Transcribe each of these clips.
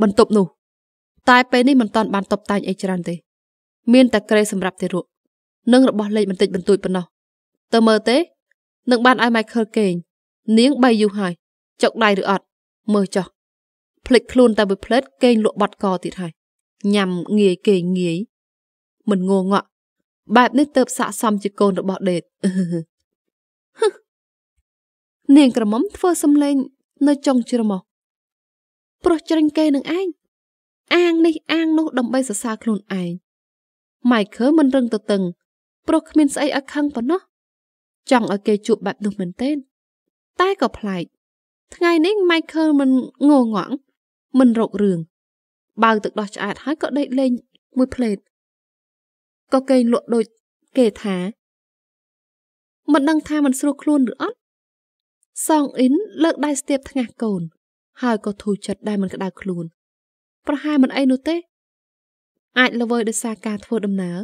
បន្ទប់នោះ តែពេលនេះមិនតាន់បានតុបតែងអីច្រើនទេ មានតែក្រេសម្រាប់ទារកនិងរបស់លេខបន្តិចបន្តួចប៉ុណ្ណោះទៅមើលទេនឹងបានឲ្យ Michael គេងនាងបីយូរហើយចុកដៃឬអត់មើលចោះភ្លេចខ្លួនតែមួយផ្លេតគេងលក់បាត់កទៀតហើយញ៉ាំងាយគេងងាយមិនងងក់បែបនេះទៅស័កសមជាកូនរបស់ដេតនាងក្រមុំធ្វើសំឡេងនៅចុងជ្រមោះព្រោះច្រិញគេនឹងឯងអាងនេះអាងនោះដើម្បីសរសើរខ្លួនឯង Michael មិនរឹងទៅតឹងព្រោះគ្មានស្អីឲ្យខឹងប៉ុណ្ណោះចង់ឲ្យគេជួបបែបនោះមែនទេតែក៏ប្លែក ថ្ងៃនេះ Michael មិនងងងមិនរករឿង បើកទឹកដោះឆ្អែតហើយក៏ដេកលេងមួយភ្លេតក៏គេងលក់ដូចគេថា មិនដឹងថាមិនស្រួលខ្លួនឬអត់សងអ៊ីនលើកដៃស្ទាបថ្ងាស់កូនហើយក៏ធូរចិត្តដែលមិនក្តៅខ្លួនប្រហែលមិនអីនោះទេ អាចល្វើយដោយសារការធ្វើដំណើរ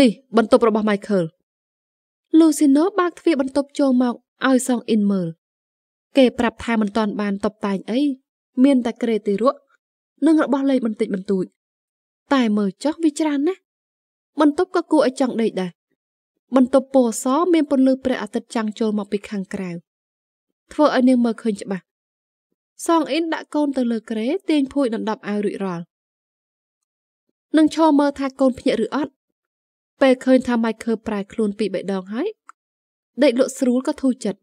នេះបន្ទប់របស់ Michael Lucino បើកទ្វារបន្ទប់ចូលមកឲ្យសងអ៊ីនមើលគេ ប្រាប់ថាមិនទាន់បានតបតែងអីមានតែក្រេទីរក់ និងរបស់លេខបន្តិចបន្តួចតែមើលចុះវាច្រើនណាស់បន្ទប់ក៏គួរឲ្យចង់ដេកដែរបន្ទប់ពណ៌សមានពន្លឺព្រះអាទិត្យចាំងចូលមកពីខាងក្រៅធ្វើឲ្យនាងមើលឃើញច្បាស់សងអ៊ីនដាក់កូនទៅលើគ្រែទាញភួយដណ្ដប់អាវរួចរាល់នឹងឈរមើលថាកូនភ្ញាក់ឬអត់ពេលឃើញថាម៉ៃខើប្រែ ខ្លួនពីបេះដងហើយដេកលក់ស្រួលក៏ធូរចិត្ត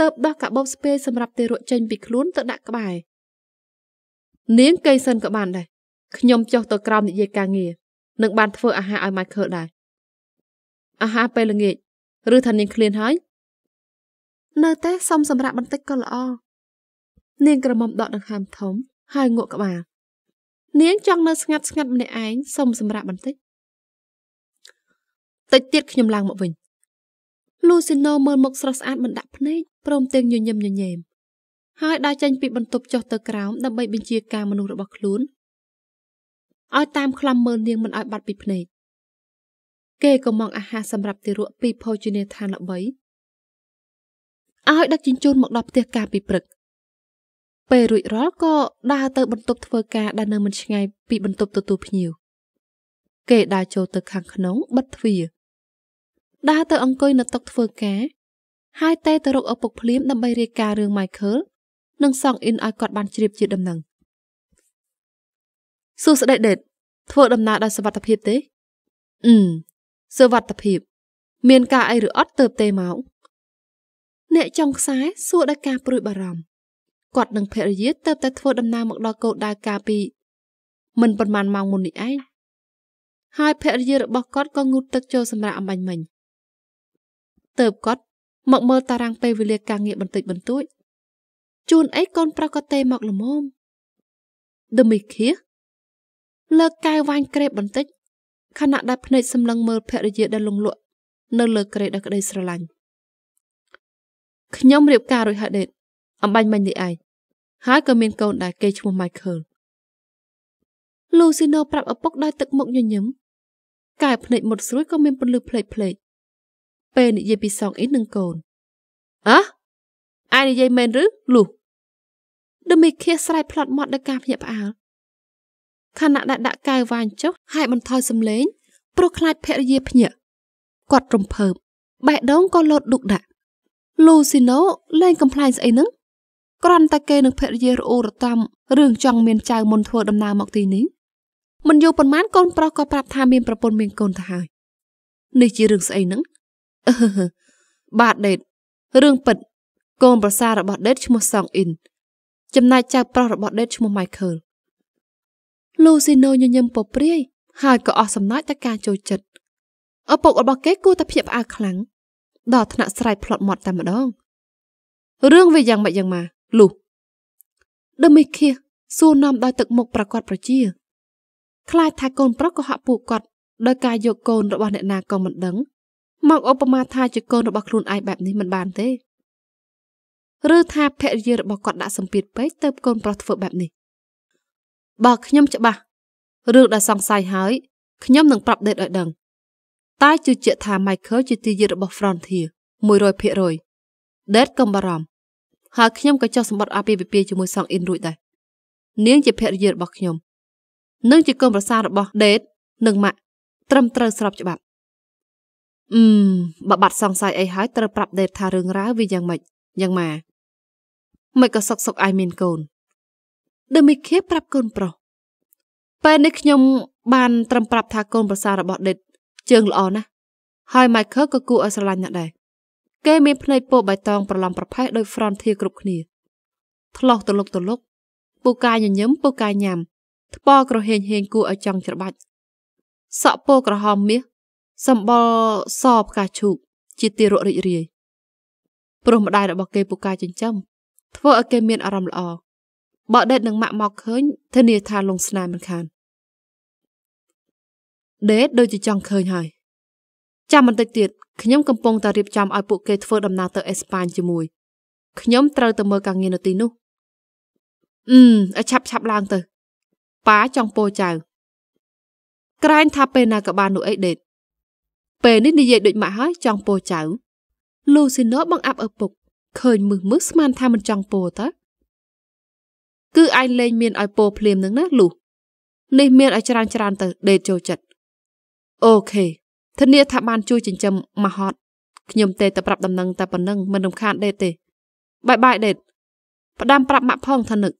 ទៅដោះកាបូបស្ពាយសម្រាប់ទារកចេញពីខ្លួនទៅដាក់ក្បែរនាងកេសិនក៏បាន ដែរខ្ញុំចុះទៅក្រោមនិយាយការងារនឹងបានធ្វើអាហារឲ្យម៉ៃខើដែរអាហារពេលល្ងាច ឬថានាងឃ្លានហើយនៅតែសុំសម្រាប់បន្តិចក៏ល្អនាងក្រមុំដកដង្ហើមធំហើយងក់ក្បាលនាងចង់នៅស្ងាត់ស្ងាត់ម្នាក់ឯងសុំសម្រាប់បន្តិចតិចទៀតខ្ញុំឡើងមកវិញ លូស៊ីណូមើលមុខស្រស់ស្អាតមិនដាក់ភ្នែកព្រមទាំងញញឹមញញែមហើយដើរចេញពីបន្ទប់ចុះទៅក្រោមដើម្បីបញ្ជាការមនុស្សរបស់ខ្លួនឲ្យតាមខ្លំមើលនាងមិនឲ្យបាត់ពីភ្នែកគេក៏មកអាហារសម្រាប់ទារកពីភោជនីយដ្ឋានល្បីឲ្យដឹកជញ្ជូនមកដល់ផ្ទះការពីព្រឹកពេលរួចរាល់ក៏ដើរទៅបន្ទប់ធ្វើការដែលនៅមិនឆ្ងាយពីបន្ទប់ទទួលភ្ញៀវគេដើរចូលទៅ ខាងក្នុងបិទទ្វារដើរទៅ អង្គុយនៅតុធ្វើការ ហើយតេទៅរកឪពុកភ្លាម ដើម្បីរាយការណ៍រឿង Michael និង Song In ឲ្យគាត់បានជ្រាបជាដំណឹងសួស្តីដេតធ្វើដំណើរដោយសុវត្ថិភាពទេអឺសុវត្ថិភាព មានការអីឬអត់ទៅទេមកអ្នកចុងខ្សែសួរដោយការព្រួយបារម្ភគាត់និងភរិយាទៅតែធ្វើដំណើរមកដល់គោលដៅកាលពីមិនប៉ុន្មានម៉ោងមុននេះឯងហើយភរិយារបស់គាត់ក៏ងូតទឹកចូលសម្រាប់អំបញ្ញមិញទៅគាត់មកមើលតារាងពេលវេលាការងារបន្តិចបន្តួចជួនអីកូនប្រុសក៏ទេមកល្មមដមីខៀលើកកែវវ៉ាញ់ក្រេបបន្តិចខណៈដែលភ្នែកសម្លឹងមើលភរិយាដែលលងលក់ នៅលើក្រេដោយក្តីស្រឡាញ់ខ្ញុំរៀបការរួចហើយដេតអំបញ្ញមិញនេះឯងហើយក៏មានកូនដែរគេឈ្មោះ Michael Lucino ប្រាប់ឪពុកដោយទឹកមុខញញឹមកែភ្នែកមុតស្រួយក៏មានពន្លឺភ្លេចភ្លេចពេលនិយាយពីសងអ៊ីននឹងកូនអះអាយនិយាយមែនឬលុះដមីខៀសស្រែកផ្លត់មាត់ដោយការភ្ញាក់ផ្អើលខណៈដែលដាក់កែវវ៉ាញចុះហើយបន្ថយសំឡេងព្រោះខ្លាចភរិយាភ្ញាក់គាត់រំភើបបេះដូងក៏លោតឌុកដាក់លូស៊ីណូលែងកំ pl ែងស្អីហ្នឹងគ្រាន់តែគេនឹងភរិយារអ៊ូរតាមរឿងចង់មានចៅមុនធ្វើដំណើរមកទីនេះមិនយូរប៉ុន្មានកូនប្រុសក៏ប្រាប់ថាមានប្រពន្ធមានកូនទៅហើយនេះជារឿងស្អីហ្នឹងអឺបាទដេតរឿងពិតកូនប្រសាររបស់ដេតឈ្មោះសងអ៊ីនចំណែកចៅប្រុសរបស់ដេតឈ្មោះ Michael លូស៊ីណូញញឹមពព្រាយហើយក៏អស់សំណើចទៅការចូលចិត្តឪពុករបស់គេគួរតែភ័យផ្អើលខ្លាំងដល់ថ្នាក់ស្រែកផ្លត់មាត់តែម្ដងរឿងវាយ៉ាងម៉េចយ៉ាងម៉ាលុះដើមីខៀសសួរនាំដោយទឹកមុខប្រកបប្រជា ខ្លាចថាកូន ប្រុសក៏ហាក់ពួកគាត់ដោយការយកកូនរបស់អ្នកណាក៏មិនដឹង មកឧបមាថាជាកូនរបស់ខ្លួនឯងបែបនេះមិនបានទេឬថាភរិយារបស់គាត់ដាក់សម្ពាធពេកទៅកូនប្រុសធ្វើបែបនេះបើខ្ញុំច្បាស់រឿងដែលសង្ស័យហើយខ្ញុំនឹងប្រាប់ដេតឲ្យដឹង តែជឿជាក់ថា Michael ជាទីយិតរបស់ Frontier 100%ដេតកុំបារម្ភហើយខ្ញុំក៏ចុះសម្បត្តិអាពាហ៍ពិពាហ៍ជាមួយសងអ៊ីនរួចដែរនាងជាភរិយារបស់ខ្ញុំនិងជាកូនប្រសាររបស់ដេតនិងម៉ាក់ត្រឹមត្រូវស្របច្បាប់អឺមបើបាត់សង្ស័យអីហើយត្រូវប្រាប់ដេតថារឿងរ៉ាវវាយ៉ាងម៉េចយ៉ាងម៉ាមិនក៏សុកសុកអាយមានកូនដឺមីខេប្រាប់កូនប្រុសពេលនេះខ្ញុំបាន ត្រឹមប្រាប់ថាកូនប្រសាររបស់ដេតជើងល្អណាស់ហើយ Michael ក៏គួរឲ្យស្រឡាញ់ណាស់ដែរគេមានភ្នែកពោបៃតងប្រឡំប្រផេះដោយហ្វ្រន់ធាគ្រប់គ្នាថ្លោះទលុកទលុកពូកាយញញឹមពូកាយញ៉ាំថ្ពក្រហេងហេងគួរឲ្យចង់ច្របាច់សក់ពោក្រហមមាសសម្បល់សផ្កាឈូកជាទីរក់រីករាយព្រោះម្ដាយរបស់គេពូកាចិញ្ចឹមធ្វើឲ្យគេ មានអារម្មណ៍ល្អបើដេតនឹងម៉ាក់មកឃើញធានាថាលងស្នេហ៍មិនខានដេតដូចជាចង់ឃើញហើយចាំបន្តិចទៀតខ្ញុំកំពុងតែរៀបចំឲ្យពួកគេធ្វើដំណើរទៅអេស្ប៉ាញជាមួយខ្ញុំត្រូវទៅមើលការងារនៅទីនោះអឺឲ្យឆាប់ឆាប់ឡើងទៅប៉ាចង់ពោចៅក្រែងថាពេលណាក៏បាននោះអីដេត ពេលនេះនិយាយដូចម៉ាក់ហើយចង់ពោចៅលូស៊ីណូបង្អាប់ឪពុកឃើញមឹសមឹសស្មានថាមិនចង់ពោតាគឺឯងលែងមានឲ្យពោភ្លាមនឹងណាលូនេះមានឲ្យច្រើនច្រើនទៅដេតចូលចិត្តអូខេធានាថាបានជួយចិញ្ចឹមមហត់ខ្ញុំទេតែប្រាប់ដំណឹងតែប៉ុណ្ណឹងមិនរំខានដេតទេបាយបាយដេតផ្ដាំប្រាប់ម៉ាក់ផងថានឹក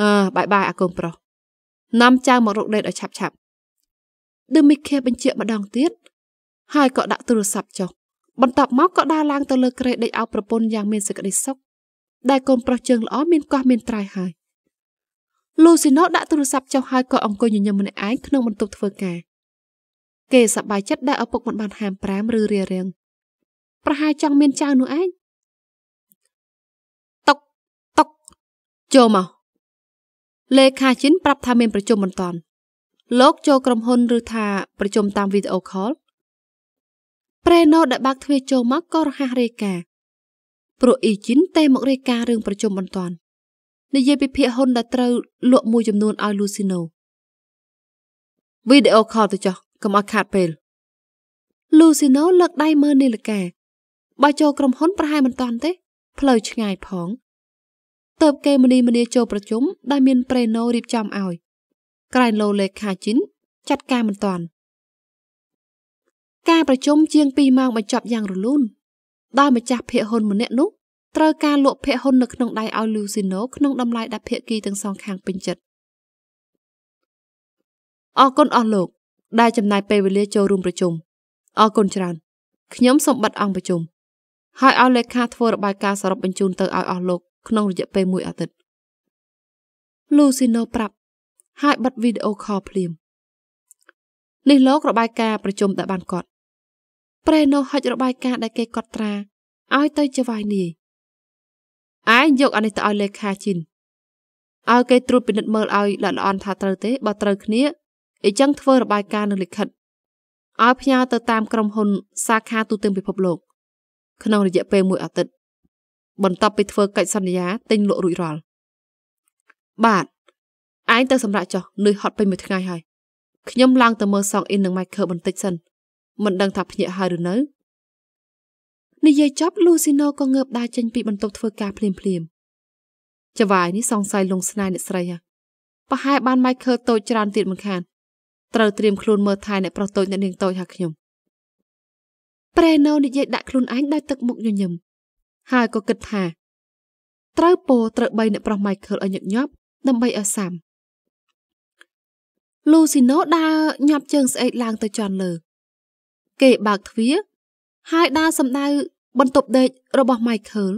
អឺបាយបាយអាកូនប្រុសនាំចៅមករកដេតឲ្យឆាប់ឆាប់ឌឺមីខេបញ្ជាក់ម្ដងទៀតហើយក៏ដាក់ទូរស័ព្ទចុះបន្ទាប់មកក៏ដើរឡើងទៅលើគ្រែដេកអោបប្រពន្ធយ៉ាងមានសេចក្ដីសុខដែលកូនប្រុសជើងល្អមានកោះមានត្រៃហើយលូស៊ីណូដាក់ទូរស័ព្ទចុះហើយក៏អង្គុយញញឹមម្នាក់ឯងក្នុងបន្ទប់ធ្វើការគេសប្បាយចិត្តដែលឪពុកមិនបានហាមប្រាមឬរារាំងប្រហែលចង់មានចៅនោះឯងតុកតុកចូលមកលេខាជិនប្រាប់ថាមាន ប្រជុំបន្ទាន់លោកចូលក្រុមហ៊ុនឬថា ប្រជុំតាមវីដេអូខលប្រេណូដែលបាក់ទ្វារចូលមកក៏រហ័សរាយការព្រោះអ៊ីជីនទេមករាយការរឿងប្រជុំបន្ទាន់និយាយពីភាកហ៊ុនដែលត្រូវលក់មួយចំនួនឲ្យលូស៊ីណូវីដេអូខលទៅចុះកុំឲ្យខាតពេលលូស៊ីណូលើកដៃមើលនាឡិកាបើចូលក្រុមហ៊ុនប្រហែលមិនតាន់ទេផ្លូវឆ្ងាយផងតើបគេមនីមនីចូលប្រជុំដែលមានប្រេណូរៀបចំឲ្យ ក្រែងឡូលេខាជីនចាត់ការមិនតាន់ការប្រជុំជាង2ម៉ោងបញ្ចប់យ៉ាងរលូនដោយម្ចាស់ភាគហ៊ុនម្នាក់នោះត្រូវការលក់ភាគហ៊ុននៅក្នុងដៃឲ្យលូស៊ីណូក្នុងតម្លៃដាក់ភាគីទាំងសងខាងពេញចិត្តអរគុណអស់លោកដែលចំណាយពេលវេលាចូលរួមប្រជុំអរគុណច្រើនខ្ញុំសូមបិទអង្គប្រជុំហើយឲ្យលេខាធ្វើរបាយការណ៍សរុបបញ្ជូនទៅឲ្យអស់លោកក្នុងរយៈពេល1អាទិត្យ Lucino ប្រាប់ហើយបិទវីដេអូខលភ្លាម នេះលោករបាយការណ៍ប្រជុំដែលបានកត់ប្រេណូហុចរបាយការណ៍ដែលគេកត់ត្រាឲ្យទៅជាវាយនាយឯងយកអានេះទៅឲ្យលេខាជីនឲ្យគេត្រួតពិនិត្យមើលឲ្យល្អល្អន់ថាត្រូវទេបើត្រូវគ្នាអញ្ចឹងធ្វើរបាយការណ៍នឹងលិខិតឲ្យផ្ញើទៅតាមក្រុមហ៊ុន សាខាទូទាំងពិភពលោកក្នុងរយៈពេលមួយអាទិត្យបន្ទាប់ពីធ្វើកិច្ចសន្យាទិញលក់រួចរាល់បាទឯងទៅសម្រាប់ចុះនឿយហត់ពេញមួយថ្ងៃហើយខ្ញុំ ឡើងទៅមើលសងអ៊ីននឹង Michael បន្តិចសិនមិនដឹងថាភ្ញាក់ហើយឬនៅនិយាយចប់ Lucino ក៏ងើបដើរចេញពីបន្ទប់ធ្វើការភ្លាមភ្លាមចវាយនេះសង្ស័យលងស្នេហ៍អ្នកស្រីហ่ะប្រហែលបាន Michael តូចច្រើនទៀតមិនខានត្រូវត្រៀមខ្លួនមើលថែអ្នកប្រុសតូចអ្នកនាងតូចហើយខ្ញុំប្រេណូនិយាយដាក់ខ្លួនឯងដោយទឹកមុខញញឹមហើយក៏គិតថាត្រូវពោត្រូវបីអ្នកប្រុស Michael ឲ្យញឹកញាប់ដើម្បីឲ្យសាំលូស៊ីណូដើរញាប់ជើងស្អេកឡើងទៅចន់លើ គេបើកទ្វារហើយដើរសំដៅបន្ទប់ដេករបស់ Michael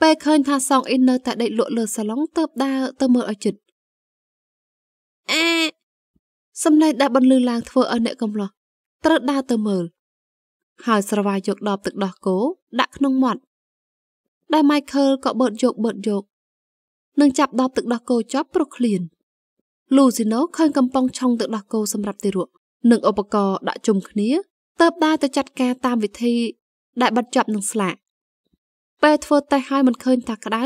ពេលឃើញថាសងអ៊ីននៅតែដេកលក់លើសាឡុងទើបដើរទៅមើលឲ្យជិតអេសម្លេងដែលបន្លឺឡើងធ្វើឲ្យអ្នកកំឡោះត្រូវដើរទៅមើលហើយស្រវាយយកដបទឹកដោះគោដាក់ក្នុងមាត់ដែល Michael ក៏បឺតយកបឺតយកនឹងចាប់ដបទឹកដោះគោចប់ព្រោះឃ្លាន Lucino ឃើញកំប៉ុងឆុងទឹកដោះគោសម្រាប់ទារកនិងឧបករណ៍ដាក់ជុំគ្នា ទៅដើរទៅចាត់ការតាមវិធី ដែលបិទចប់នឹងស្លាកពេលធ្វើតេស្តឲ្យមិនឃើញតាក្តៅ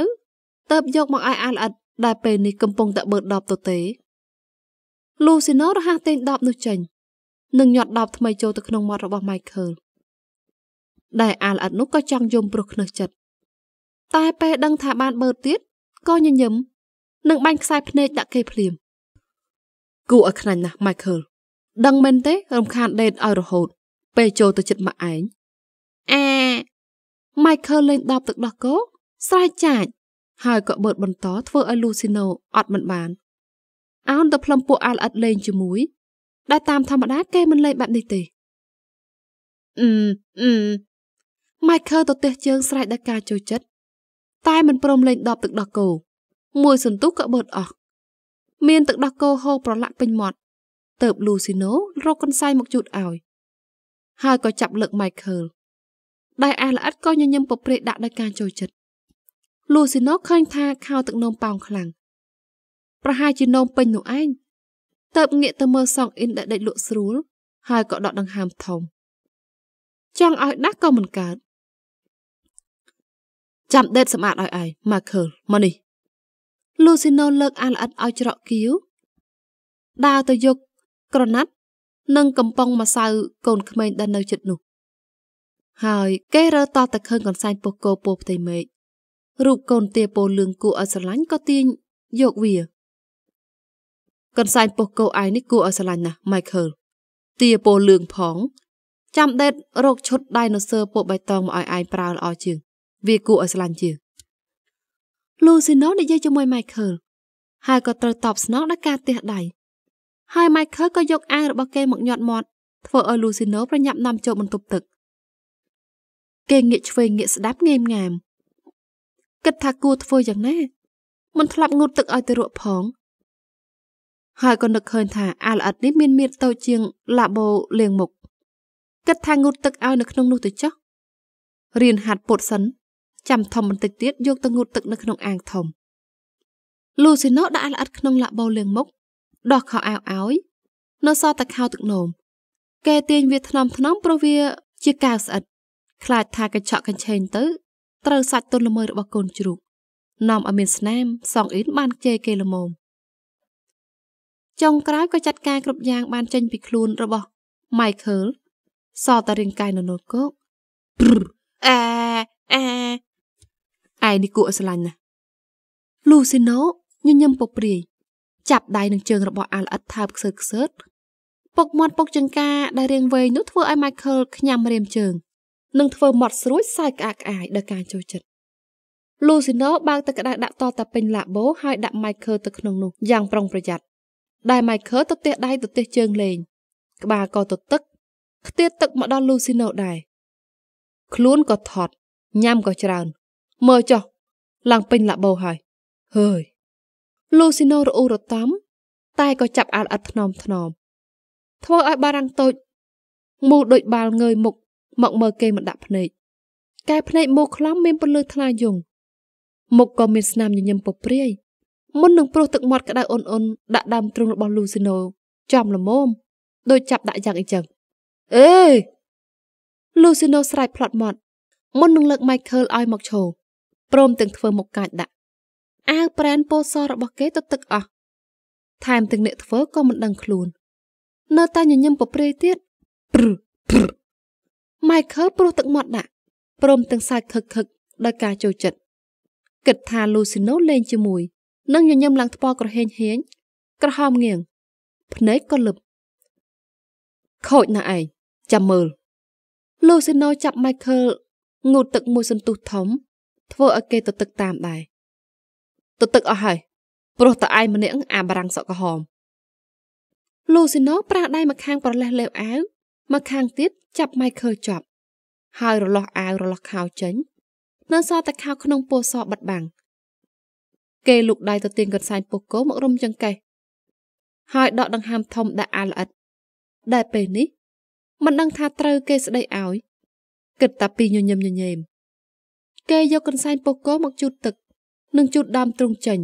ទៅយកមកឲ្យអាល្អិតដែលពេលនេះកំពុងតែបឺតដបទៅទេលូស៊ីណូរហ័សទិញ10នោះចេញនិងញាត់ដបថ្មីចូលទៅក្នុងមាត់របស់ Michael ដែលអាលអិតនោះក៏ចង់យំព្រោះខ្នើសចិត្តតែពេលដឹងថាបានបើទៀតក៏ញញឹមនឹងបាញ់ខ្សែភ្នែកដាក់គេភ្លាមគួរឲ្យខ្លាញ់ណាស់ Michael ដឹងមែនទេរំខានដេតឲ្យរហូត ពេលចូលទៅចិត្តម៉ាក់ឯងអា Michael លេងដបទឹកដោះគោស្រែកចាច់ហើយក៏បឺតបន្តធ្វើឲ្យ Lucino អត់មិនបានអោនទៅផ្លឹមពួកអាលអិតលេងជាមួយដែលតាមធម្មតាគេមិនលេងបែបនេះទេអឺអឺ Michael ទៅទះជើងស្រែកដោយការចូលចិត្តតែមិនព្រមលេង ដបទឹកដោះគោមួយសន្ទុះក៏បឺតអស់មាន ទឹកដោះគោហូរប្រឡាក់ពេញមាត់ទៅបលូស៊ីណូរកកន្សែងមកជូតឲ្យ ហើយក៏ចាប់លើក Michael ដែលអះល្អិតក៏ញញឹមពព្រេដាក់ដោយការចូលចិត្តលូស៊ីណូឃើញថាខោទឹកនោមប៉ោងខ្លាំងប្រហែលជានោមពេញនោះឯងតើបងាកទៅមើលសង់អ៊ីនដែលដេកលក់ស្រួលហើយក៏ដកដង្ហើមធំចង់ឲ្យដាស់ក៏មិនកើតចាំដេតសម្អាតឲ្យឯងម៉ាខើលមកនេះលូស៊ីណូលើកអាល្អិតឲ្យច្រកគៀវដើរទៅយកក្រណាត់និងកំប៉ុងម្សៅកូនក្មេងដែលនៅជិតនោះ ហើយគេរើតតតែឃើញកន្សែងពោះគោពោះផ្ទៃមេឃរូបកូនទាពោះលឿងគួរឲ្យស្រឡាញ់ក៏ទាញយកវាកន្សែងពុះគោឯងនេះគួរឲ្យស្រឡាញ់ណាស់ Michael ទាពោលឿងផងចាំដេត រកឈុតដៃនៅសើពួកបៃតងមកឲ្យឯងប្រើល្អជាង វាគួរឲ្យស្រឡាញ់ជាង Lucino និយាយជាមួយ Michael ហើយក៏ត្រូវតបស្នងដល់ការទះដៃហើយ Michael ក៏យក អាវរបស់គេមកញាត់មាត់ធ្វើឲ្យ Lucino ប្រញាប់នាំចូលបន្ទប់ទឹកគេងាកឆ្វេងងាកស្ដាប់ងេមងាមគិតថាគួរធ្វើយ៉ាងណាមិនធ្លាប់ងូតទឹកឲ្យទៅរក់ផងហើយក៏នឹកឃើញថាអាល្អិតនេះមានមានតូចជាងឡាបូលៀងមុខគិតថាងូតទឹកឲ្យនៅក្នុងនោះទៅចុះរៀនហាត់ពុតសិនចាំធំបន្តិចទៀតយកទៅងូតទឹកនៅក្នុងអាងធំលូស៊ីណូដាក់អាល្អិតក្នុងឡាបូលៀងមុខដោះខោអាវឲ្យនៅសល់តែខោទឹកនោមគេទាញវាថ្នមថ្នមព្រោះវាជាកាវស្អិតខ្លាចថាកញ្ឆក់កញ្ឆេងទៅត្រូវសាច់ទុនល្មើរបស់កូនជ្រូកនាំឲ្យមានស្នាមសងអ៊ីនបានជេរគេល្មមចុងក្រោយក៏ចាត់ការគ្រប់យ៉ាងបានចេញពីខ្លួនរបស់ Michael សតរាងកាយននោកោកអែអែឯនេះគួរឲ្យស្រឡាញ់ណាស់ Lucino ញញឹមពព្រាយចាប់ដៃនឹងជើងរបស់អាលអិតថើបខ្សើខ្សើតពុកមាត់ពុកចង្ការដែលរាងវែងនោះធ្វើឲ្យ Michael ខ្ញាំរាមជើងនិងធ្វើមាត់ស្រួយសើចក្អាកក្អាយដល់ការចូលចិត្ត Lucino បើកទឹកក្តៅដាក់តតែពេញឡាបូហើយដាក់ Michael ទៅក្នុងនោះយ៉ាងប្រុងប្រយ័ត្នដែល Michael ទៅទះដៃទៅទះជើងលេង ក្បាលក៏ទៅទឹក ខ្ទាត ទឹកមកដល់ Lucino ដែរខ្លួនក៏ថត់ញ៉ាំក៏ច្រើន មើលចុះឡើងពេញលាបោហើយហើយ Lucino រអ៊ូរទាំតែក៏ចាប់អាលឥតថ្នមថ្នមធ្វើឲ្យបារាំងតូចមូលដូចបាល់ងើយមុខមកមើលគេមិនដាក់ភ្នែកកែភ្នែកមូលខ្លំមានពន្លឺថ្លាយងមុខក៏មានស្នាមញញឹមពព្រាយមុននឹងព្រោះទឹកមាត់ក្តៅអ៊ុនៗដាក់ដើមទ្រូងរបស់លូស៊ីណូចំល្មមដោយចាប់ដាក់យ៉ាងអីចឹងអេលូស៊ីណូស្រែកផ្លត់មាត់មុននឹងលើក Michael ឲ្យមកឈរព្រមទាំងធ្វើមុខកាចដាក់អាវប្រែនពោសរបស់គេទៅទឹកអស់ថែមទាំងអ្នកធ្វើក៏មិនដឹងខ្លួន នៅតែញញឹមប្រព្រៃទៀតព្រឹព្រឹ Michael ព្រោះទឹកមាត់ដាក់ព្រមទាំងសាច់ខឹកខឹកដោយការចូលចិត្តគិតថា Lucino លេងជាមួយនិងញញឹមឡើងថ្ពណ៌ក្រហេងហៀងក្រហមងៀងភ្នែកក៏លឹបខូចណាស់ឯងចាំមើលលូស៊ីណូចាប់ Michael ងូតទឹកមួយសន្ទុះធំ ធ្វើឲ្យគេទៅទឹកតាមដែរទៅទឹកអស់ហើយព្រោះតឯងម្នាក់អាបារាំងសក់ក្រហមលូស៊ីណូប្រាស់ដៃមកខាង ប្រលេះលេវអាវមកខាងទៀតចាប់ Michael ជាប់ ហើយរលាស់អាវរលាស់ខោចេញនៅសល់តែខោក្នុងពោះសបិទបាំងគេលុកដៃទៅទាញកន្សែងពុះគោមករុំចង្កេះហើយដកដង្ហើមធំដាក់អាល្អិតដែលពេលនេះមិនដឹងថាត្រូវគេស្ដីឲ្យគិតតែពីញញឹមញញែមគេយកកន្សែងពុះគោមកជូតទឹកនិងជូតដើមទ្រុងចេញ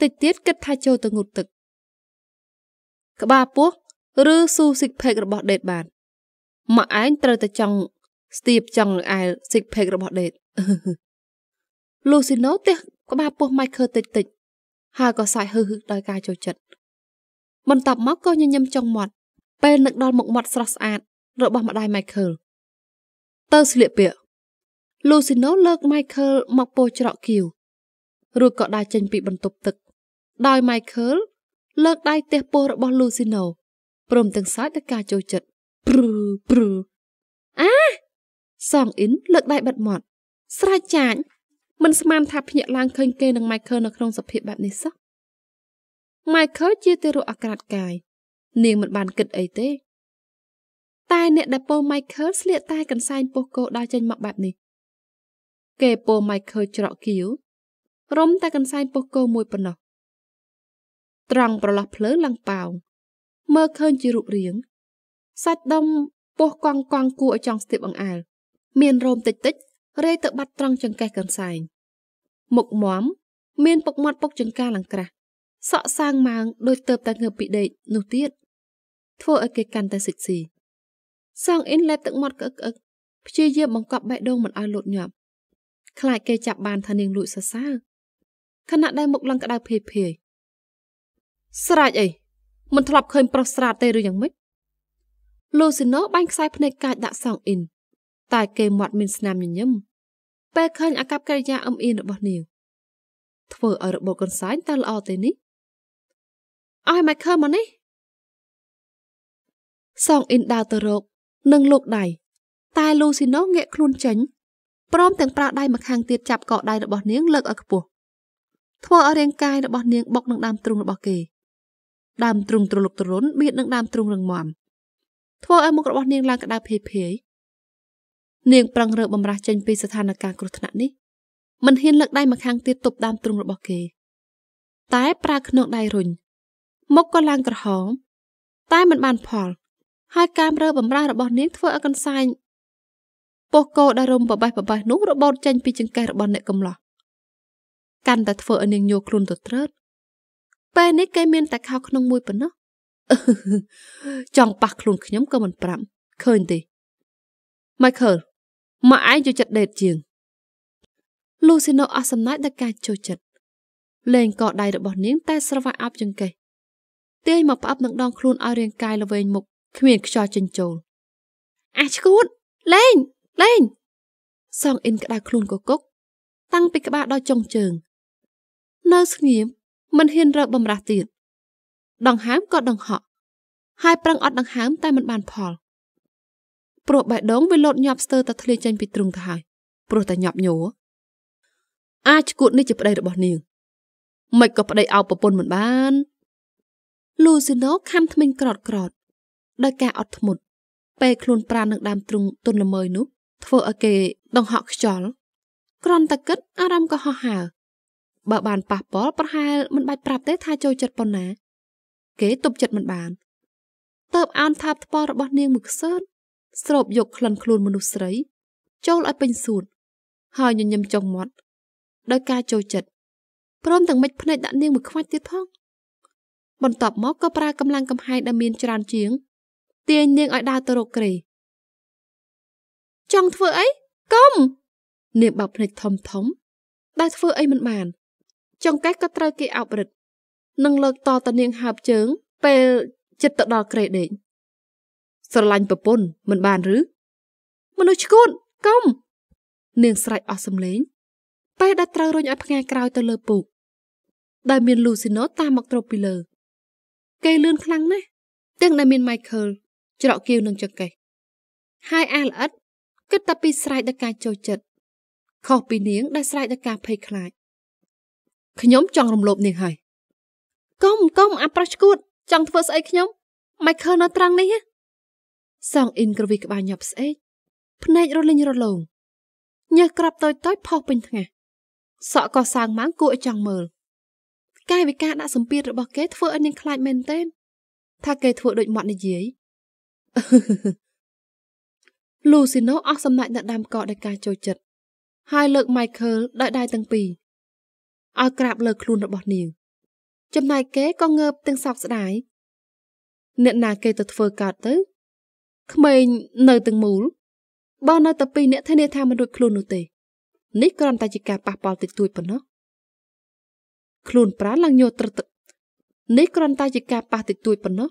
តិចទៀតគិតថាចូលទៅងូតទឹកក្បាលពោះឬស៊ូស៊ីកផេករបស់ដេតបានម៉ាក់ឯងត្រូវតែចង់ ស្ទាបចង់នឹងអែលស៊ីកផេករបស់ដេតលូស៊ីណូទះក្បាលពោះ Michael តិចតិចហើយក៏សាយហឺហឺដោយការចូលចិត្តបន្ទាប់មកក៏ញញឹមចុងមាត់ ពេលនឹកដល់មុខមាត់ស្រស់ស្អាតរបស់ម្ដាយ Michael ទៅស្លៀកពាក់ Lucino លើក Michael មកពោះច្រកគៀវរួចក៏ដើរចេញពីបន្ទប់ទឹក ដោយ Michael លើកដៃទះពោះរបស់ Lucino ព្រមទាំងសាយដល់ការចូលចិត្តព្រឺព្រឺអាសងអ៊ីនលើកដៃបិទមាត់ស្រេចចាញ់មិនស្មានថាភ្ញាក់ឡើងឃើញគេនឹង Michael នៅក្នុងសភាពបែបនេះសោះ Michael ជាទារកអាក្រាតកាយនាងមិនបានគិតអីទេតែអ្នកដែលពោ Michael ស្លៀកតែកន្សែងពោះកោដើរចេញមកបែបនេះគេពោ Michael ច្រកគៀវរុំតែកន្សែងពោះកោមួយប៉ុណ្ណោះត្រង់ប្រឡោះភ្លើងឡើងប៉ោងមើលឃើញជារូបរាងសាច់ដុំពោះកង់កង់គួរឲ្យចង់ស្ទាបអង្អែលមានរោមតិចតិចរាយទៅបាត់ត្រង់ចង្កេះកន្សែងមុខមមមានពុកមាត់ពុកចង្ការលង្ក្រាស់សក់សាងម៉ាងដោយទៅតែងើបពីដេកនោះទៀតធ្វើឲ្យគេកាន់តែសិចស៊ីសងអ៊ីនលេបទឹកមាត់ក្អឹកក្អឹកព្យាយាមបង្កប់បេះដូងមិនឲ្យលោតញាប់ខ្លាចគេចាប់បានថានាងលួចសរសើរខណៈដែលមុខឡើងក្តៅភេយភេយស្រេចអីមិនធ្លាប់ឃើញប្រុសស្រាតទេឬយ៉ាងម៉េចលូស៊ីណូបាញ់ខ្សែភ្នែកកាចដាក់សងអ៊ីនតែគេមាត់មានស្នាមញញឹមពេលឃើញអាកប្បកិរិយាអឹមអៀនរបស់នាងធ្វើឲ្យរបបកន្សែងតើល្អទេនេះឲ្យ Michael មកនេះសងអ៊ីនដើរទៅរកនិងលោកដៃតែលូស៊ីណូងាកខ្លួនចេញព្រមទាំងប្រើដៃម្ខាងទៀតចាប់កដៃរបស់នាងលើកឲ្យខ្ពស់ធ្វើឲ្យរាងកាយរបស់នាងបុកនឹងដើមទ្រូងរបស់គេដើមទ្រូងទ្រលុកទ្រលុនបៀតនឹងដើមទ្រូងរឹងមាំធ្វើឲ្យមុខរបស់នាងឡើងក្តៅភ័យភ័យនាងប្រឹងរើបំរាស់ចេញពីស្ថានភាពគ្រោះថ្នាក់នេះមិនហ៊ានលើកដៃមកខាងទៀតទប់ដាមទ្រូងរបស់គេ តែប្រើខ្នងដៃរុញមុខក៏ឡើងក្រហមតែមិនបានផល ហើយការរើបំរាស់របស់នាងធ្វើឲ្យកន្សែងពោះគោដែលរុំបបេះបបេះនោះរបូតចេញពីចង្កេះរបស់អ្នកកំឡោះកាន់តែធ្វើឲ្យនាងញោខ្លួនទៅត្រើតពេលនេះគេមាន តែខោក្នុងមួយប៉ុណ្ណោះចង់ប៉ះខ្លួនខ្ញុំក៏មិនប្រាប់ឃើញទេ Michael ម៉ាក់ឯងចូលចិត្តដេតជាង លូស៊ីណូអស់សំណាច់ដល់ការចូលចិត្តលែងកដៃរបស់នាងតែស្រវះអាប់ចង្កេះទាយមកផ្អាប់នឹងដងខ្លួនឲ្យរាងកាយល្វែងមុខគ្មានខ្យល់ចេញចូលអាឈួតលេងលេងសងអ៊ីនក្តៅខ្លួនកគុក តាំងពីក្បាលដល់ចុងជើងនៅស្ងៀមមិនហ៊ានរើបំរាស់ទៀតដង្ហើមក៏ដង្ហក់ហើយប្រឹងអត់ដង្ហើមតែមិនបានផលព្រោះបេះដូងវាលោតញាប់ស្ទើរតែធ្លាយចេញពីទ្រូងទៅហើយព្រោះតែញាប់ញ័រអាចឈួតនេះជាប្តីរបស់នាងមិនក៏ប្តីអោបប្រពន្ធមិនបាន លូស៊ីណូខំថ្មិញក្រត់ក្រត់ដោយការអត់ធ្មត់ពេលខ្លួនប្រាននឹងដើមទ្រូងទុនល្មើយនោះ ធ្វើឲ្យគេដង្ហក់ខ្យល់ក្រំតែគិតអារម្មណ៍ក៏ហោះហើរបើបានប៉ះពាល់ប្រហែលមិនបាច់ប្រាប់ទេថាចូលចិត្តប៉ុណ្ណា គេទប់ចិត្តមិនបានតើបអោនថាបថ្ពល់របស់នាងមួយខ្សឺតស្រូបយកក្លិនខ្លួនមនុស្សស្រីចូលឲ្យពេញសួតហើយញញឹមចុងមាត់ដោយការចូលចិត្តព្រមទាំងមិចភ្នែកដាក់នាងមួយខ្វាច់ទៀតផងបន្ទាប់មកក៏ប្រើកម្លាំងកំហែងដែលមានច្រើនជាង ទាញនាងឲ្យដើរទៅរកក្រេចង់ធ្វើអីកុំនាងបាក់ភ្នែកធំធំដែលធ្វើអីមិនបាន ចង្កេះក៏ត្រូវគេអប់រឹតនិងលើកតតនាងហើបជើង ពេលចិត្តទៅដល់ក្រេដេកស្រឡាញ់ប្រពន្ធមិនបានឬមនុស្សឈួតកុំនាងស្រែកអស់សម្លេងពេលដែលត្រូវរុញឲ្យផ្ងាយក្រោយទៅលើពូកដែលមានលូស៊ីណូតាមមកទ្រពពីលើគេលឿនខ្លាំងណាស់ទាំងដែលមាន Michael ច្រកគៀវនឹងចង្កេះហើយអាល្អិតគិតតែពីស្រែកដល់ការចូលចិត្តខុសពីនាងដែលស្រែកដល់ការភ័យខ្លាចខ្ញុំចង់រំលោភនាងហើយកុំកុំអាប្រុសឈួតចង់ធ្វើស្អីខ្ញុំ Michael នៅត្រង់នេះសងអ៊ីនក្រវីក្បាលញាប់ស្អេកភ្នែករលិញរលោងញើសក្របតូចតូចផុសពេញថ្ងាសសក់ក៏សាងម៉ាំងគួរឲ្យចង់មើល កាយវិការដាក់សម្ពាធរបស់គេ ធ្វើឲ្យនាងខ្លាចមែនទែនថាគេធ្វើដូចមាត់និយាយលូស៊ីណូអស់សំណាច់ដដាមកកដោយការចូលចិត្តហើយលើក Michael ដោយដៃទាំងពីរឲ្យក្រាប លើខ្លួនរបស់នាង ចំណែកគេក៏ងើបទាំងសោកស្ដាយអ្នកណា គេទៅធ្វើកើតទៅក្មេងនៅទាំងមូលបើនៅតែពីរអ្នកធានាថាមិនរួចខ្លួននោះទេនេះគ្រាន់តែជាការប៉ះពាល់តិចតួចប៉ុណ្ណោះខ្លួនប្រាឡើងញោត្រឹកទឹកនេះគ្រាន់តែជាការប៉ះតិចតួចប៉ុណ្ណោះ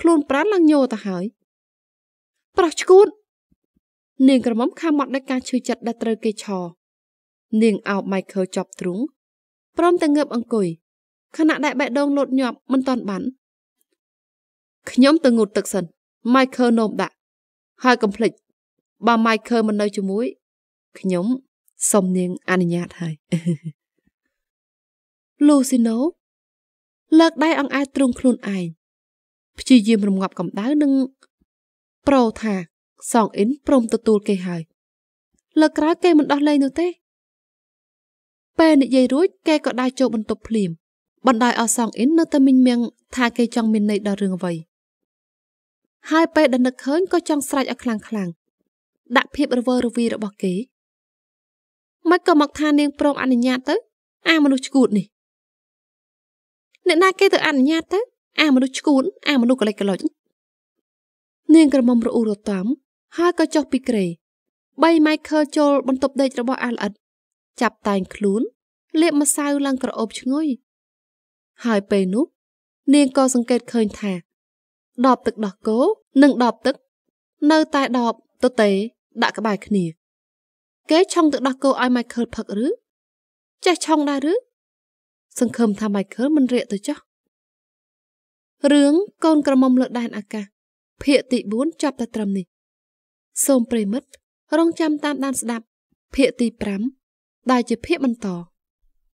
ខ្លួនប្រាឡើងញោទៅហើយប្រោះឈួតនាងក្រមុំខំមកដឹកការឈឺចិត្តដែលត្រូវគេឆោនាងអោប Michael ចប់ទ្រូងព្រមទាំងងើបអង្គុយខណៈដែលបេះដូងលោតញាប់មិនតាន់បានខ្ញុំទៅងូតទឹកសិន Michael នោមដាក់ហើយកុំភ្លេចបើ Michael មិននៅជាមួយខ្ញុំសុំនាងអនុញ្ញាតហើយ Lucino លើកដៃអង្អែលទ្រង់ខ្លួនឯងព្យាយាមរងាប់កម្ដៅនិង ប្រថាសងអ៊ិនព្រមទទួលគេហើយលើកក្រោយគេមិនដោះលែងនោះទេពេលនិយាយរួចគេក៏ដើរចូលបន្ទប់ភ្លាមបណ្ដោយឲ្យសងអ៊ិននៅតែមិញមៀងថាគេចង់មានន័យដល់រឿងអ្វីហើយពេលដែលនឹកឃើញក៏ចង់ស្រែកឲ្យខ្លាំងខ្លាំងដាក់ភាពរវើរវីរបស់គេមិនក៏មកថានាងព្រមអនុញ្ញាតទៅ អាមនុស្សឈួតនេះអ្នកណាគេទៅអនុញ្ញាតទៅអាមនុស្សឈួតអាមនុស្សកលិចកលុចនាងក្រមុំរអ៊ូរតាំហើយក៏ចុះពីក្រេ បីម៉ៃខើចូលបន្ទប់ដេករបស់អាលអិតចាប់តែងខ្លួនលាបម្សៅឡើងក្រអូបឈ្ងុយហើយពេលនោះនាងក៏សង្កេតឃើញថាដបទឹកដោះគោនិងដបទឹក នៅតែដបទទេដាក់ក្បែរគ្នា គេឆុងទឹកដោះគោឲ្យ Michael ផឹកឬ ចេះឆុងដែរឬសង្ឃឹមថា Michael មិនរាកទៅចុះរឿងកូនក្រមុំលើដែនអាកាសភាគទី4ចប់តែត្រឹមនេះសូមប្រិមិត្តរងចាំតាមដានស្ដាប់ ភាគទី5ដែលជាភាគបន្ត